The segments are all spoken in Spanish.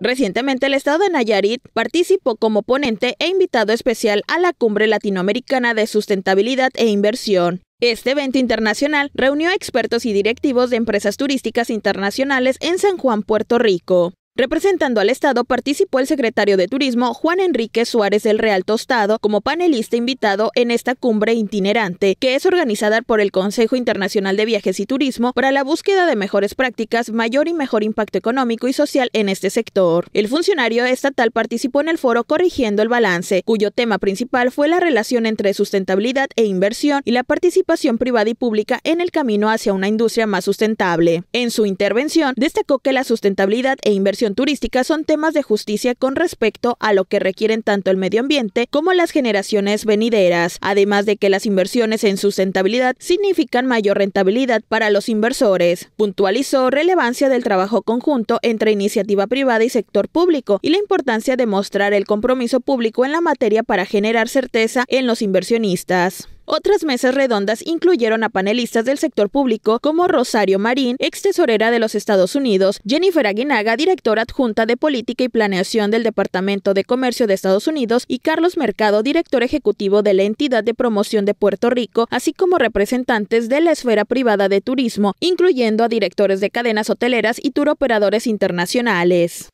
Recientemente el estado de Nayarit participó como ponente e invitado especial a la Cumbre Latinoamericana de Sustentabilidad e Inversión. Este evento internacional reunió expertos y directivos de empresas turísticas internacionales en San Juan, Puerto Rico. Representando al Estado participó el secretario de Turismo Juan Enrique Suárez del Real Tostado como panelista invitado en esta cumbre itinerante, que es organizada por el Consejo Internacional de Viajes y Turismo para la búsqueda de mejores prácticas, mayor y mejor impacto económico y social en este sector. El funcionario estatal participó en el foro Corrigiendo el Balance, cuyo tema principal fue la relación entre sustentabilidad e inversión y la participación privada y pública en el camino hacia una industria más sustentable. En su intervención, destacó que la sustentabilidad e inversión turística son temas de justicia con respecto a lo que requieren tanto el medio ambiente como las generaciones venideras, además de que las inversiones en sustentabilidad significan mayor rentabilidad para los inversores. Puntualizó relevancia del trabajo conjunto entre iniciativa privada y sector público y la importancia de mostrar el compromiso público en la materia para generar certeza en los inversionistas. Otras mesas redondas incluyeron a panelistas del sector público como Rosario Marín, ex tesorera de los Estados Unidos, Jennifer Aguinaga, directora adjunta de Política y Planeación del Departamento de Comercio de Estados Unidos, y Carlos Mercado, director ejecutivo de la Entidad de Promoción de Puerto Rico, así como representantes de la esfera privada de turismo, incluyendo a directores de cadenas hoteleras y operadores internacionales.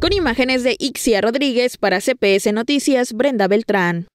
Con imágenes de Ixia Rodríguez para CPS Noticias, Brenda Beltrán.